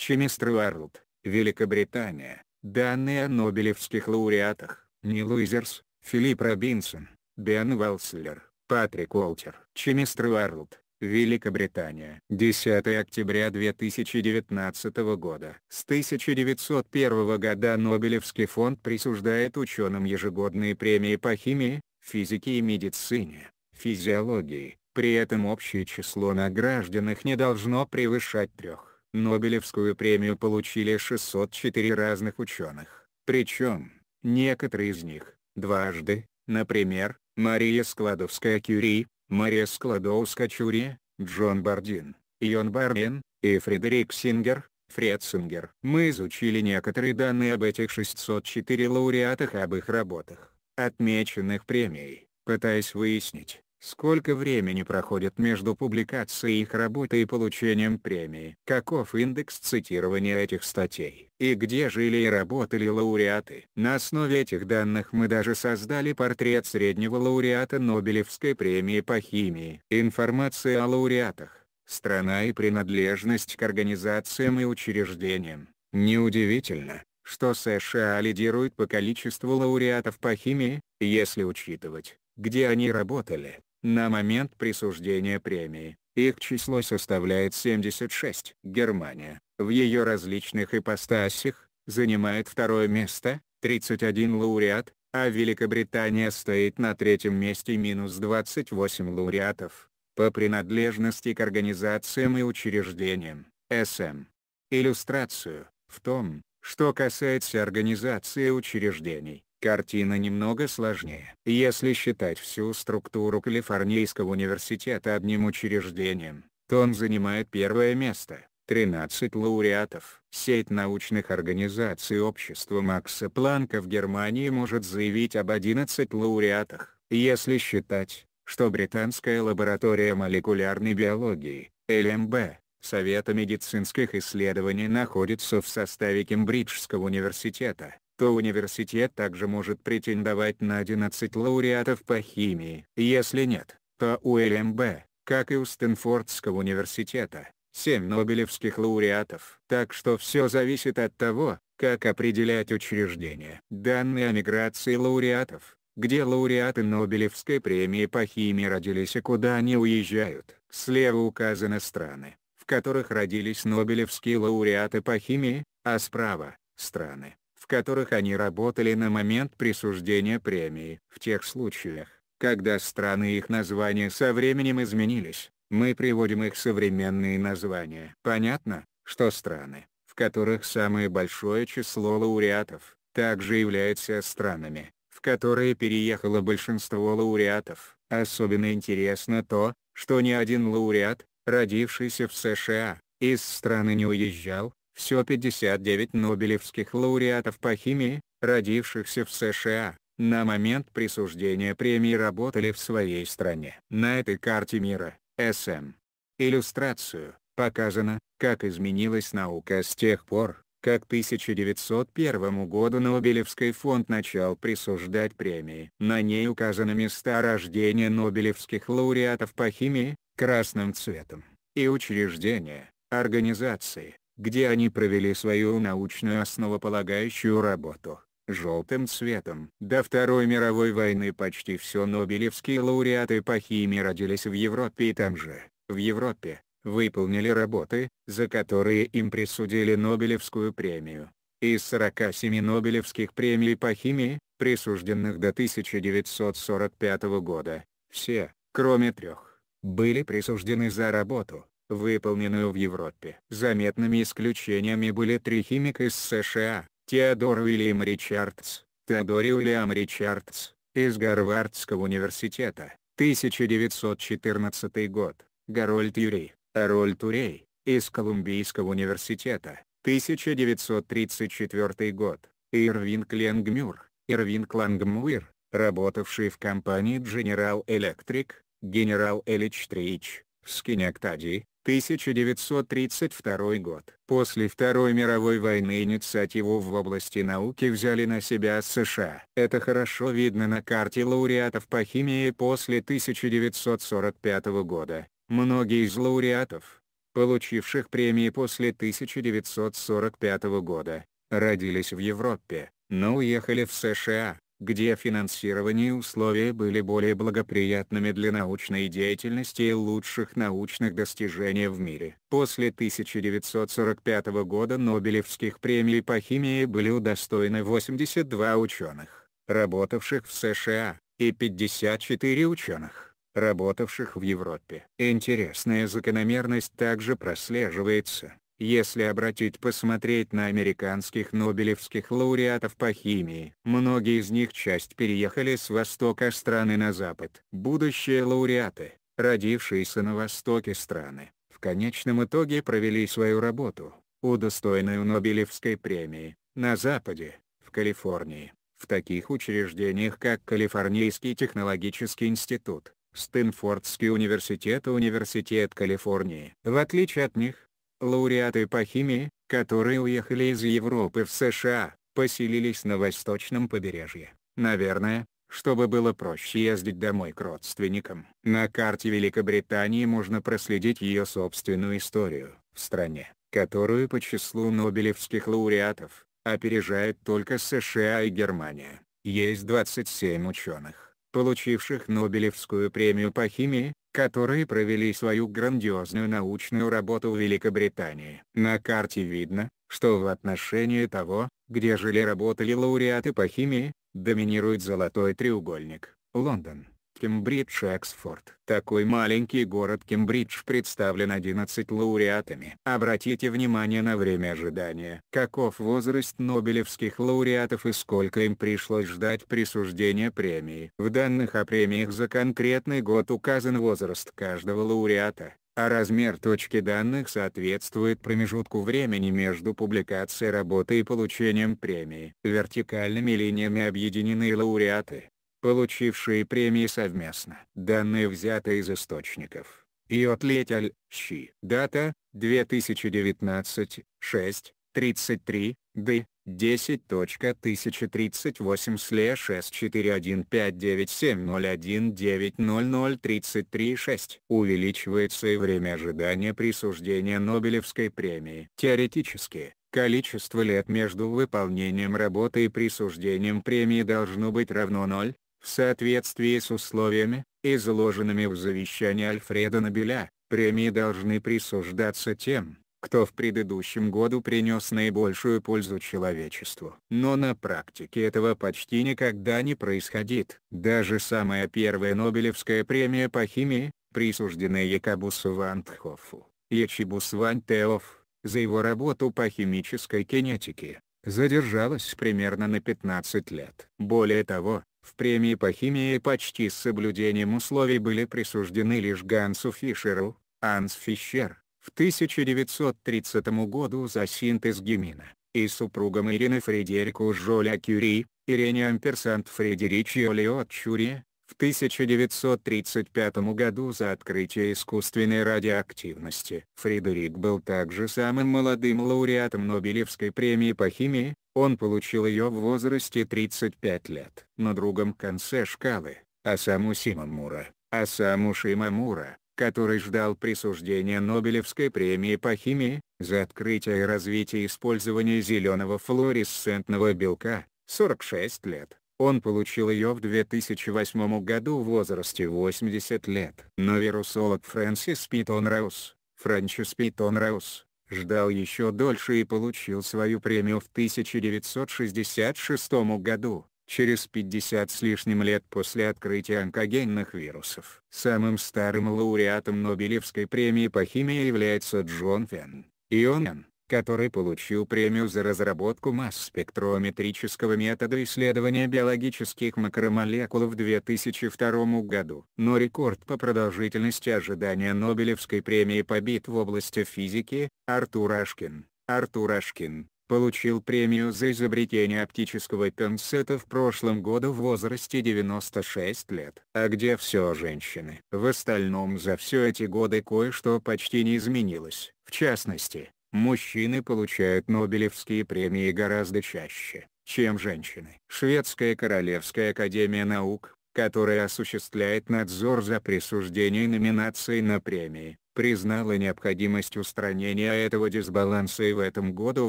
Чемистр Уарлд, Великобритания, данные о нобелевских лауреатах, Нил Уизерс, Филипп Робинсон, Бен Уэлслер, Патрик Уолтер. Чемистр Уарлд, Великобритания. 10 октября 2019 года. С 1901 года Нобелевский фонд присуждает ученым ежегодные премии по химии, физике и медицине, физиологии. При этом общее число награжденных не должно превышать трех. Нобелевскую премию получили 604 разных ученых, причем, некоторые из них, дважды, например, Мария Складовская-Кюри, Мария Складовска-Чури, Джон Бардин, Йон Бармен, и Фредерик Сингер, Фред Сингер. Мы изучили некоторые данные об этих 604 лауреатах и об их работах, отмеченных премией, пытаясь выяснить, Сколько времени проходит между публикацией их работы и получением премии? Каков индекс цитирования этих статей? И где жили и работали лауреаты? На основе этих данных мы даже создали портрет среднего лауреата Нобелевской премии по химии. Информация о лауреатах, страна и принадлежность к организациям и учреждениям. Неудивительно, что США лидирует по количеству лауреатов по химии, если учитывать, где они работали на момент присуждения премии. Их число составляет 76. Германия, в ее различных ипостасях, занимает второе место, 31 лауреат, а Великобритания стоит на третьем месте минус 28 лауреатов, по принадлежности к организациям и учреждениям, СМ. Иллюстрацию, в том, что касается организации учреждений, Картина немного сложнее. Если считать всю структуру Калифорнийского университета одним учреждением, то он занимает первое место. 13 лауреатов. Сеть научных организаций общества Макса Планка в Германии может заявить об 11 лауреатах, если считать, что британская лаборатория молекулярной биологии, ЛМБ, Совета медицинских исследований находится в составе Кембриджского университета, то университет также может претендовать на 11 лауреатов по химии. Если нет, то у ЛМБ, как и у Стэнфордского университета, 7 нобелевских лауреатов. Так что все зависит от того, как определять учреждение. Данные о миграции лауреатов, где лауреаты Нобелевской премии по химии родились и куда они уезжают. Слева указаны страны, в которых родились нобелевские лауреаты по химии, а справа – страны, которых они работали на момент присуждения премии. В тех случаях, когда страны и их названия со временем изменились, мы приводим их современные названия. Понятно, что страны, в которых самое большое число лауреатов, также являются странами, в которые переехало большинство лауреатов. Особенно интересно то, что ни один лауреат, родившийся в США, из страны не уезжал, все 59 нобелевских лауреатов по химии, родившихся в США, на момент присуждения премии работали в своей стране. На этой карте мира, СМ. Иллюстрацию, показано, как изменилась наука с тех пор, как 1901 году Нобелевский фонд начал присуждать премии. На ней указаны места рождения нобелевских лауреатов по химии, красным цветом, и учреждения, организации, где они провели свою научную основополагающую работу, желтым цветом. До Второй мировой войны почти все нобелевские лауреаты по химии родились в Европе и там же, в Европе, выполнили работы, за которые им присудили Нобелевскую премию. Из 47 Нобелевских премий по химии, присужденных до 1945 года, все, кроме трех, были присуждены за работу, выполненную в Европе. Заметными исключениями были три химика из США, Теодор Уильям Ричардс, Теодор Уильям Ричардс, из Гарвардского университета, 1914 год, Гарольд Юрий, Рольд Турей, из Колумбийского университета, 1934 год, Ирвин Кленгмюр, Ирвин Клангмуир, работавший в компании General Electric, General Electric, в Скинектаде, 1932 год. После Второй мировой войны инициативу в области науки взяли на себя США. Это хорошо видно на карте лауреатов по химии после 1945 года. Многие из лауреатов, получивших премии после 1945 года, родились в Европе, но уехали в США, где финансирование и условия были более благоприятными для научной деятельности и лучших научных достижений в мире. После 1945 года Нобелевских премий по химии были удостоены 82 ученых, работавших в США, и 54 ученых, работавших в Европе. Интересная закономерность также прослеживается если обратить посмотреть на американских нобелевских лауреатов по химии, многие из них часть переехали с востока страны на запад. Будущие лауреаты, родившиеся на востоке страны, в конечном итоге провели свою работу, удостоенную Нобелевской премии, на западе, в Калифорнии, в таких учреждениях как Калифорнийский технологический институт, Стэнфордский университет и Университет Калифорнии. В отличие от них, Лауреаты по химии, которые уехали из Европы в США, поселились на восточном побережье. Наверное, чтобы было проще ездить домой к родственникам. На карте Великобритании можно проследить ее собственную историю. В стране, которую по числу нобелевских лауреатов, опережает только США и Германия, есть 27 ученых получивших Нобелевскую премию по химии, которые провели свою грандиозную научную работу в Великобритании. На карте видно, что в отношении того, где жили работали лауреаты по химии, доминирует золотой треугольник, Лондон, Кембридж и Оксфорд. Такой маленький город Кембридж представлен 11 лауреатами. Обратите внимание на время ожидания. Каков возраст нобелевских лауреатов и сколько им пришлось ждать присуждения премии. В данных о премиях за конкретный год указан возраст каждого лауреата а размер точки данных соответствует промежутку времени между публикацией работы и получением премии. Вертикальными линиями объединены лауреаты, получившие премии совместно. Данные взяты из источников. Иотлетель, Щи. Дата, 2019, 6, 33, Д, 10.1038/641597019090033-6 увеличивается и время ожидания присуждения Нобелевской премии. Теоретически, количество лет между выполнением работы и присуждением премии должно быть равно 0, в соответствии с условиями, изложенными в завещании Альфреда Нобеля, премии должны присуждаться тем, кто в предыдущем году принес наибольшую пользу человечеству. Но на практике этого почти никогда не происходит. Даже самая первая Нобелевская премия по химии, присужденная Якобусу Вандхофу, Ячибус Вантеоф, за его работу по химической кинетике, задержалась примерно на 15 лет. Более того, в премии по химии почти с соблюдением условий были присуждены лишь Гансу Фишеру, Анс Фишер, в 1930 году за синтез гемина, и супругам Ирины Фредерику Жоля Кюри, Ирине Амперсант Фредеричи Олиот Чури, в 1935 году за открытие искусственной радиоактивности. Фредерик был также самым молодым лауреатом Нобелевской премии по химии, он получил ее в возрасте 35 лет. На другом конце шкалы, Асаму Симамура, Асаму Шимамура, который ждал присуждения Нобелевской премии по химии, за открытие и развитие использования зеленого флуоресцентного белка, 46 лет. Он получил ее в 2008 году в возрасте 80 лет. Но вирусолог Фрэнсис Питон Раус, Фрэнчис Питон Раус, ждал еще дольше и получил свою премию в 1966 году, через 50 с лишним лет после открытия онкогенных вирусов. Самым старым лауреатом Нобелевской премии по химии является Джон Фен. И он который получил премию за разработку масс-спектрометрического метода исследования биологических макромолекул в 2002 году. Но рекорд по продолжительности ожидания Нобелевской премии побит в области физики, Артур Ашкин. Артур Ашкин, получил премию за изобретение оптического пинцета в прошлом году в возрасте 96 лет. А где все женщины? В остальном за все эти годы кое-что почти не изменилось. В частности, Мужчины получают Нобелевские премии гораздо чаще, чем женщины. Шведская Королевская Академия Наук, которая осуществляет надзор за присуждением номинаций на премии, признала необходимость устранения этого дисбаланса и в этом году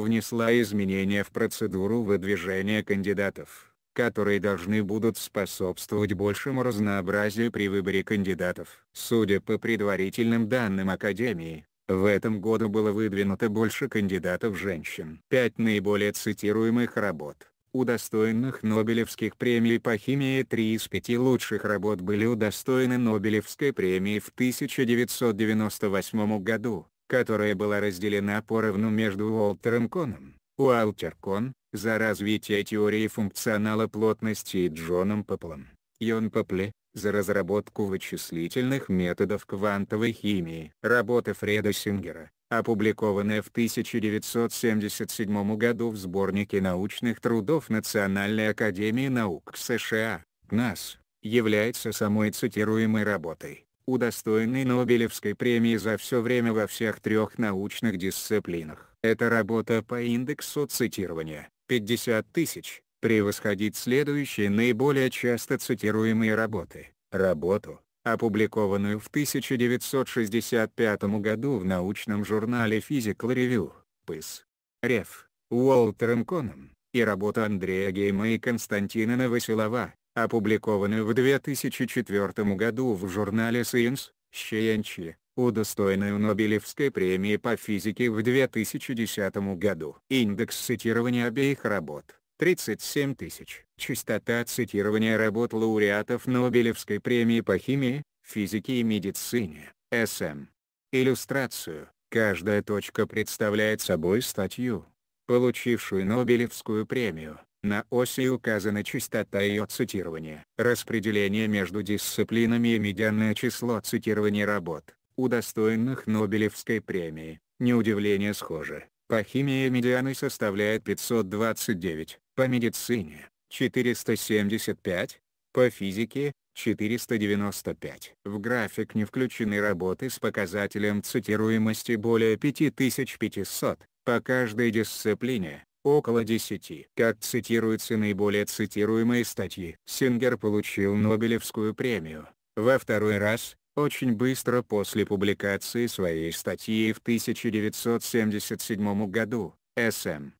внесла изменения в процедуру выдвижения кандидатов, которые должны будут способствовать большему разнообразию при выборе кандидатов. Судя по предварительным данным Академии, в этом году было выдвинуто больше кандидатов женщин. Пять наиболее цитируемых работ, удостоенных Нобелевских премий по химии три из пяти лучших работ были удостоены Нобелевской премии в 1998 году, которая была разделена поровну между Уолтером Коном, Уолтер Кон, за развитие теории функционала плотности и Джоном Поплом, Йон Попле, за разработку вычислительных методов квантовой химии. Работа Фреда Сингера, опубликованная в 1977 году в сборнике научных трудов Национальной академии наук США, КНАС, является самой цитируемой работой, удостоенной Нобелевской премии за все время во всех трех научных дисциплинах. Это работа по индексу цитирования 50 тысяч превосходить следующие наиболее часто цитируемые работы. Работу, опубликованную в 1965 году в научном журнале Physical Review, ПИС, Реф, Уолтером Коном, и работу Андрея Гейма и Константина Новоселова, опубликованную в 2004 году в журнале Science, Щенчи, удостоенную Нобелевской премии по физике в 2010 году. Индекс цитирования обеих работ 37 тысяч. Частота цитирования работ лауреатов Нобелевской премии по химии, физике и медицине, СМ. Иллюстрацию. Каждая точка представляет собой статью, получившую Нобелевскую премию. На оси указана частота ее цитирования. Распределение между дисциплинами и медианное число цитирования работ, удостоенных Нобелевской премии, неудивление схоже. По химии медианы составляет 529, по медицине, 475, по физике, 495. В график не включены работы с показателем цитируемости более 5500, по каждой дисциплине, около 10. Как цитируются наиболее цитируемые статьи. Сингер получил Нобелевскую премию, во второй раз, очень быстро после публикации своей статьи в 1977 году, СМ.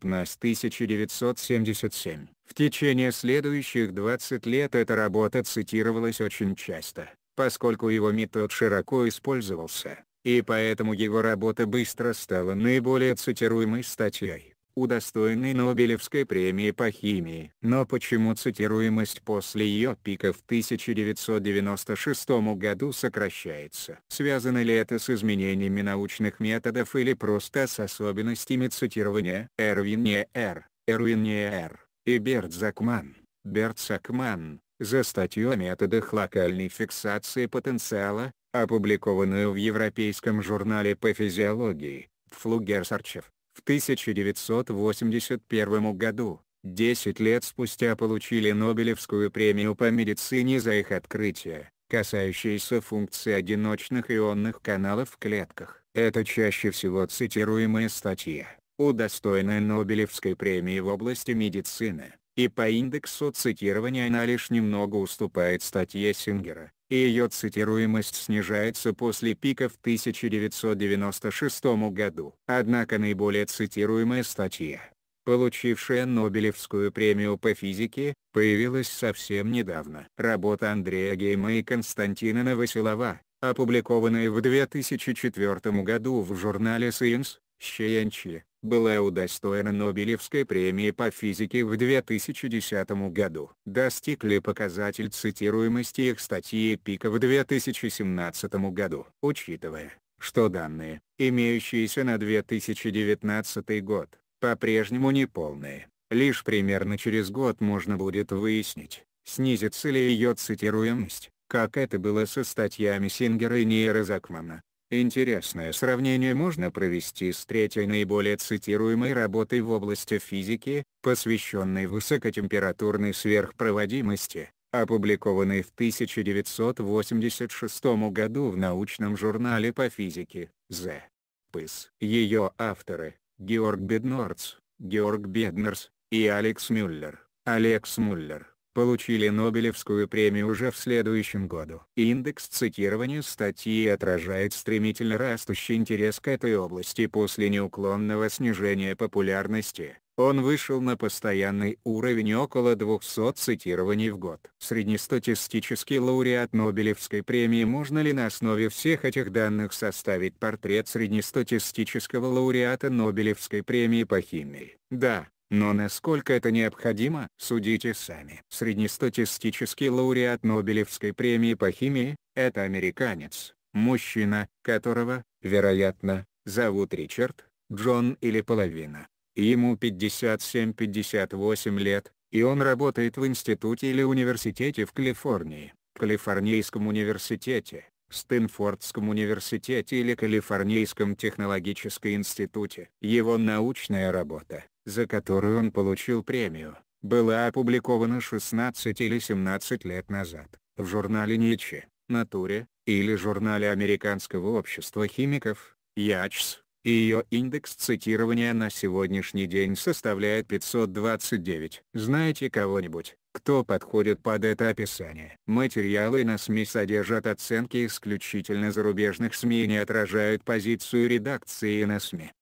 ПНАС 1977. В течение следующих 20 лет эта работа цитировалась очень часто, поскольку его метод широко использовался, и поэтому его работа быстро стала наиболее цитируемой статьей удостоенный Нобелевской премии по химии. Но почему цитируемость после ее пика в 1996 году сокращается? Связано ли это с изменениями научных методов или просто с особенностями цитирования? Эрвин не Р, Эрвин не и Берт Закман, Берт Закман, за статью о методах локальной фиксации потенциала, опубликованную в Европейском журнале по физиологии, Флугер-Сарчев в 1981 году, 10 лет спустя получили Нобелевскую премию по медицине за их открытие, касающееся функции одиночных ионных каналов в клетках. Это чаще всего цитируемая статья, удостоенная Нобелевской премии в области медицины, и по индексу цитирования она лишь немного уступает статье Сингера, и ее цитируемость снижается после пика в 1996 году. Однако наиболее цитируемая статья, получившая Нобелевскую премию по физике, появилась совсем недавно. Работа Андрея Гейма и Константина Новоселова, опубликованная в 2004 году в журнале Science, Щенчи, была удостоена Нобелевской премии по физике в 2010 году. Достигли показатель цитируемости их статьи пика в 2017 году. Учитывая, что данные, имеющиеся на 2019 год, по-прежнему неполные, лишь примерно через год можно будет выяснить, снизится ли ее цитируемость, как это было со статьями Сингера и Нейра Закмана. Интересное сравнение можно провести с третьей наиболее цитируемой работой в области физики, посвященной высокотемпературной сверхпроводимости, опубликованной в 1986 году в научном журнале по физике, The PIS. Ее авторы, Георг Беднорц, Георг Беднерс, и Алекс Мюллер. Алекс Мюллер получили Нобелевскую премию уже в следующем году. Индекс цитирования статьи отражает стремительно растущий интерес к этой области после неуклонного снижения популярности. Он вышел на постоянный уровень около 200 цитирований в год. Среднестатистический лауреат Нобелевской премии можно ли на основе всех этих данных составить портрет среднестатистического лауреата Нобелевской премии по химии? Да, но насколько это необходимо, судите сами. Среднестатистический лауреат Нобелевской премии по химии – это американец, мужчина, которого, вероятно, зовут Ричард, Джон или половина. Ему 57-58 лет, и он работает в институте или университете в Калифорнии, Калифорнийском университете, Стэнфордском университете или Калифорнийском технологическом институте. Его научная работа, за которую он получил премию, была опубликована 16 или 17 лет назад, в журнале Nature, Натуре, или журнале Американского общества химиков, ЯЧС и ее индекс цитирования на сегодняшний день составляет 529. Знаете кого-нибудь, кто подходит под это описание? Материалы на СМИ содержат оценки исключительно зарубежных СМИ и не отражают позицию редакции на СМИ.